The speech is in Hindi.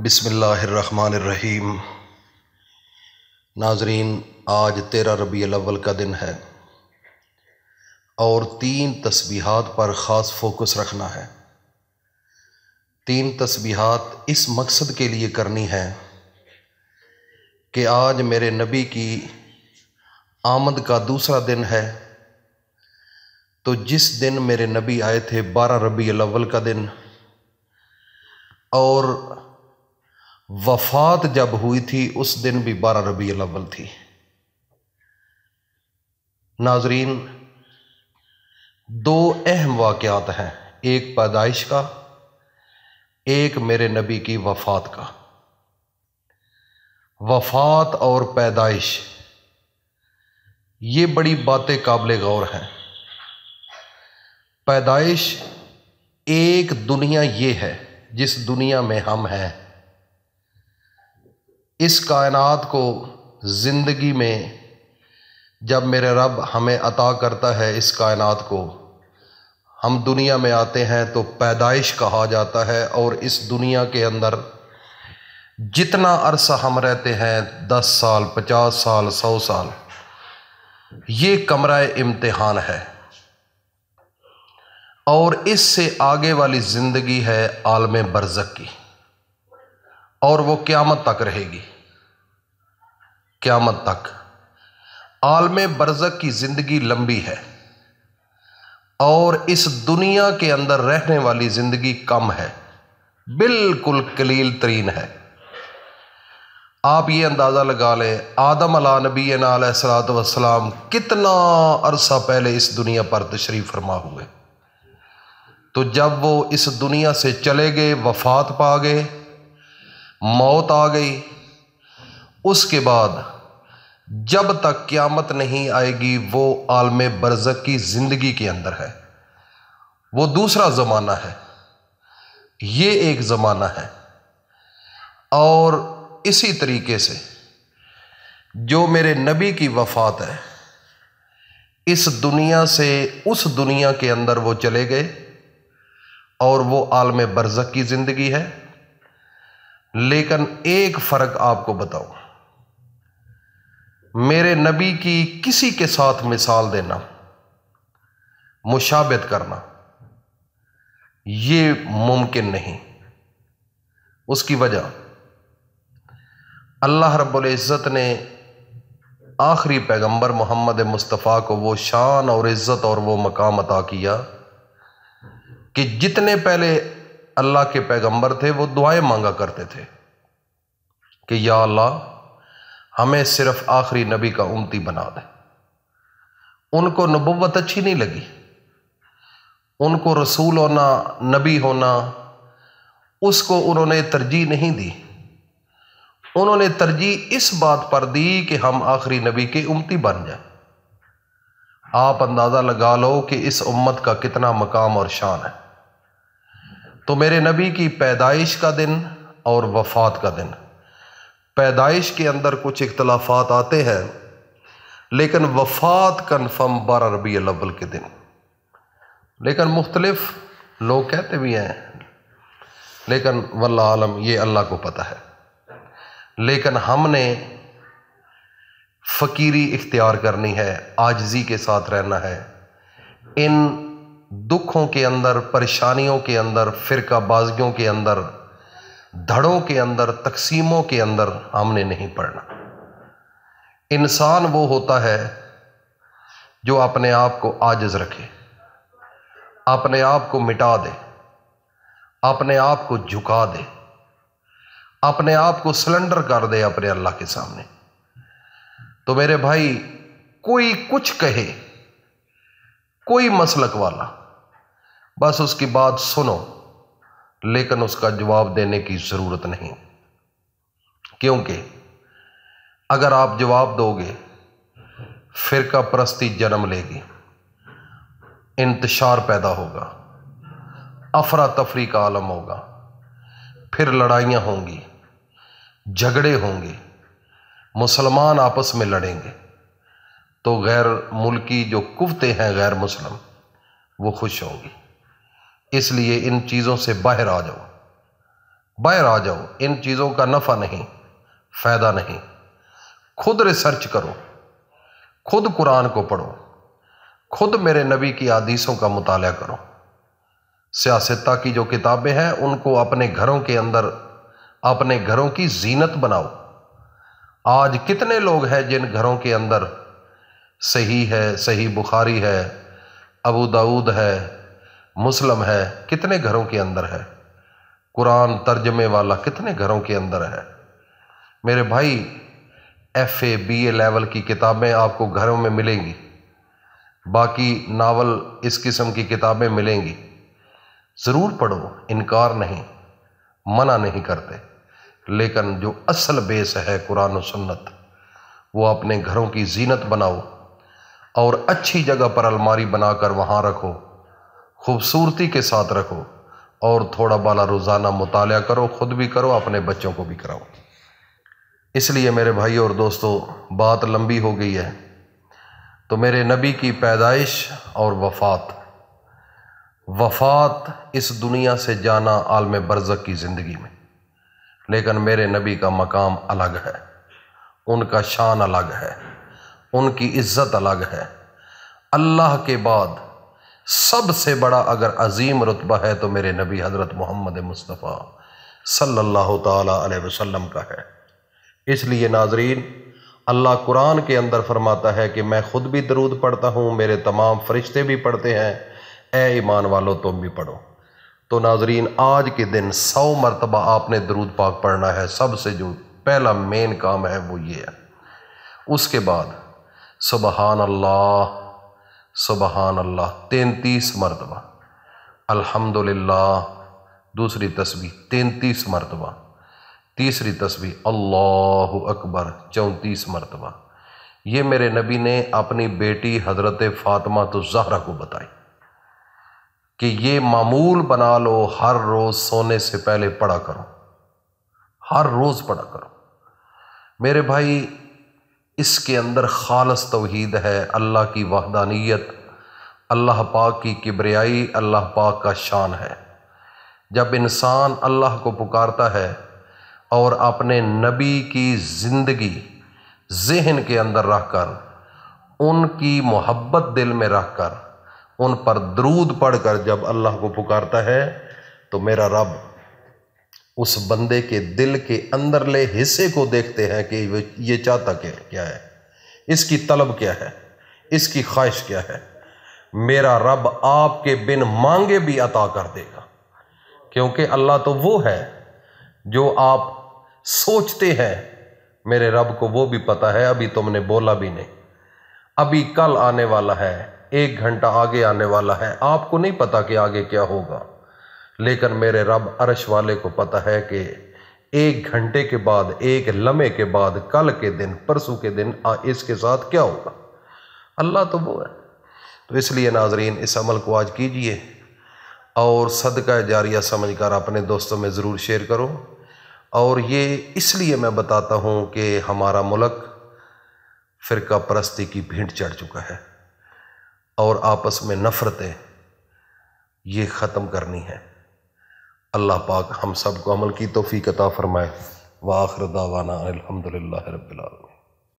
बिसमीम नाजरीन आज तेरह रबी अव्वल का दिन है और तीन तस्बीहात पर ख़ास फोकस रखना है तीन तस्बीहात इस मकसद के लिए करनी है कि आज मेरे नबी की आमद का दूसरा दिन है तो जिस दिन मेरे नबी आए थे बारह रबी अलवल का दिन और वफात जब हुई थी उस दिन भी बारह रबी अव्वल थी नाजरीन दो अहम वाक़ात हैं एक पैदाइश का एक मेरे नबी की वफात का वफात और पैदाइश ये बड़ी बातें काबिल गौर हैं पैदाइश एक दुनिया ये है जिस दुनिया में हम हैं इस कायनात को ज़िंदगी में जब मेरे रब हमें अता करता है इस कायनात को हम दुनिया में आते हैं तो पैदाइश कहा जाता है और इस दुनिया के अंदर जितना अरसा हम रहते हैं दस साल पचास साल सौ साल ये कमरा इम्तहान है और इससे आगे वाली ज़िंदगी है आलम बरज़क की और वो क़्यामत तक रहेगी क़्यामत तक आलम बरज़क की ज़िंदगी लंबी है और इस दुनिया के अंदर रहने वाली ज़िंदगी कम है बिल्कुल कलील तरीन है आप ये अंदाज़ा लगा लें आदम अला नबी सलात वसलाम कितना अरसा पहले इस दुनिया पर तशरीफ़ फरमा हुए तो जब वो इस दुनिया से चले गए वफात पा गए मौत आ गई उसके बाद जब तक क़्यामत नहीं आएगी वो आलम बरज़क की ज़िंदगी के अंदर है वो दूसरा ज़माना है ये एक ज़माना है और इसी तरीके से जो मेरे नबी की वफ़ात है इस दुनिया से उस दुनिया के अंदर वो चले गए और वो आलम बरज़क की ज़िंदगी है लेकिन एक फ़र्क आपको बताऊं मेरे नबी की किसी के साथ मिसाल देना मुशाबत करना ये मुमकिन नहीं उसकी वजह अल्लाह रब्बुल इज़्ज़त ने आखिरी पैगंबर मोहम्मद मुस्तफ़ा को वो शान और इज़्ज़त और वो मकाम अता किया कि जितने पहले अल्लाह के पैगंबर थे वो दुआएं मांगा करते थे कि या अल्लाह हमें सिर्फ आखिरी नबी का उमती बना दे उनको नबुवत अच्छी नहीं लगी उनको रसूल होना नबी होना उसको उन्होंने तरजीह नहीं दी उन्होंने तरजीह इस बात पर दी कि हम आखिरी नबी के उमती बन जाए आप अंदाज़ा लगा लो कि इस उम्मत का कितना मकाम और शान है तो मेरे नबी की पैदाइश का दिन और वफात का दिन पैदाइश के अंदर कुछ इख्तलाफात आते हैं लेकिन वफात कन्फर्म बारह रबी अलवल के दिन लेकिन मुख्तलफ लोग कहते भी हैं लेकिन वल्ला आलम ये अल्लाह को पता है लेकिन हमने फ़कीरी इख्तियार करनी है आजजी के साथ रहना है इन दुखों के अंदर परेशानियों के अंदर फ़िरकाबाजियों के अंदर धड़ों के अंदर तकसीमों के अंदर हमने नहीं पड़ना इंसान वो होता है जो अपने आप को आजज रखे अपने आप को मिटा दे अपने आप को झुका दे अपने आप को सिलेंडर कर दे अपने अल्लाह के सामने तो मेरे भाई कोई कुछ कहे कोई मसलक वाला बस उसकी बात सुनो लेकिन उसका जवाब देने की ज़रूरत नहीं क्योंकि अगर आप जवाब दोगे फिर का प्रस्ती जन्म लेगी इंतशार पैदा होगा अफरा तफरी का आलम होगा फिर लड़ाइयाँ होंगी झगड़े होंगे मुसलमान आपस में लड़ेंगे तो गैर मुल्की जो कुवतें हैं गैर मुस्लिम वो खुश होंगी इसलिए इन चीज़ों से बाहर आ जाओ बाहर आ जाओ इन चीज़ों का नफ़ा नहीं फ़ायदा नहीं खुद रिसर्च करो खुद कुरान को पढ़ो खुद मेरे नबी की आदीसों का मुताल करो सियासता की जो किताबें हैं उनको अपने घरों के अंदर अपने घरों की जीनत बनाओ आज कितने लोग हैं जिन घरों के अंदर सही है सही बुखारी है अबू दाऊद है मुस्लिम है कितने घरों के अंदर है कुरान तर्जमे वाला कितने घरों के अंदर है मेरे भाई F A B A level की किताबें आपको घरों में मिलेंगी बाकी नावल इस किस्म की किताबें मिलेंगी ज़रूर पढ़ो इनकार नहीं मना नहीं करते लेकिन जो असल बेस है कुरान और सुन्नत वो अपने घरों की जीनत बनाओ और अच्छी जगह पर अलमारी बनाकर वहाँ रखो खूबसूरती के साथ रखो और थोड़ा बाला रोज़ाना मुताल करो ख़ुद भी करो अपने बच्चों को भी कराओ इसलिए मेरे भाई और दोस्तों बात लंबी हो गई है तो मेरे नबी की पैदाइश और वफ़ात वफ़ात इस दुनिया से जाना आलम बरज़क की ज़िंदगी में लेकिन मेरे नबी का मकाम अलग है उनका शान अलग है उनकी इज़्ज़त अलग है अल्लाह के बाद सबसे बड़ा अगर अजीम रुतबा है तो मेरे नबी हज़रत मोहम्मद मुस्तफ़ा सल्लल्लाहु अलैहि वसल्लम का है इसलिए नाजरीन अल्लाह कुरान के अंदर फरमाता है कि मैं ख़ुद भी दरूद पढ़ता हूँ मेरे तमाम फरिश्ते भी पढ़ते हैं ए ईमान वालों तुम भी पढ़ो तो नाजरीन आज के दिन सौ मरतबा आपने दरूद पाक पढ़ना है सबसे जो पहला मेन काम है वो ये है उसके बाद सुबहान अल्लाह सुबहान अल्लाह तैंतीस मरतबा अल्हम्दुलिल्लाह दूसरी तस्वीर तैंतीस मरतबा तीसरी तस्वीर अल्लाह अकबर चौंतीस मरतबा ये मेरे नबी ने अपनी बेटी हज़रत फातमा तो जहरा को बताई कि ये मामूल बना लो हर रोज़ सोने से पहले पढ़ा करो हर रोज़ पढ़ा करो मेरे भाई इसके अंदर खालस तोहद है अल्लाह की वहदानियत अल्लाह पाक की किबरियाई अल्लाह पाक का शान है जब इंसान अल्लाह को पुकारता है और अपने नबी की ज़िंदगी जहन के अंदर रखकर उनकी मोहब्बत दिल में रखकर उन पर दरूद पढ़कर जब अल्लाह को पुकारता है तो मेरा रब उस बंदे के दिल के अंदरले हिस्से को देखते हैं कि ये चाहता क्या क्या है इसकी तलब क्या है इसकी ख्वाहिश क्या है मेरा रब आपके बिन मांगे भी अता कर देगा क्योंकि अल्लाह तो वो है जो आप सोचते हैं मेरे रब को वो भी पता है अभी तुमने बोला भी नहीं अभी कल आने वाला है एक घंटा आगे आने वाला है आपको नहीं पता कि आगे क्या होगा लेकिन मेरे रब अरश वाले को पता है कि एक घंटे के बाद एक लम्हे के बाद कल के दिन परसों के दिन आ, इसके साथ क्या होगा अल्लाह तो वो है तो इसलिए नाजरीन इस अमल को आज कीजिए और सदका जारिया समझ कर अपने दोस्तों में ज़रूर शेयर करो और ये इसलिए मैं बताता हूँ कि हमारा मुल्क फ़िरका परस्ती की भीड़ चढ़ चुका है और आपस में नफ़रतें ये ख़त्म करनी है अल्लाह पाक हम सब को अमल की तोफ़ी कता फ़रमाए वाखर दावाना अलहमदिल्ला रबालमीन